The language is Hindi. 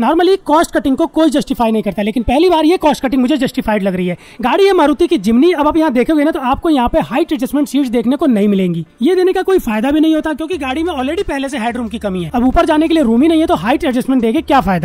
नॉर्मली कॉस्ट कटिंग को कोई जस्टिफाई नहीं करता लेकिन पहली बार ये कॉस्ट कटिंग मुझे जस्टिफाइड लग रही है गाड़ी है मारुति की जिमनी अब आप यहाँ देखोगे ना तो आपको यहाँ पे हाइट एडजस्टमेंट सीट देखने को नहीं मिलेंगी ये देने का कोई फायदा भी नहीं होता क्योंकि गाड़ी में ऑलरेडी पहले से हेडरूम की कमी है अब ऊपर जाने के लिए रूम ही नहीं है तो हाइट एडजस्टमेंट देखे क्या फायदा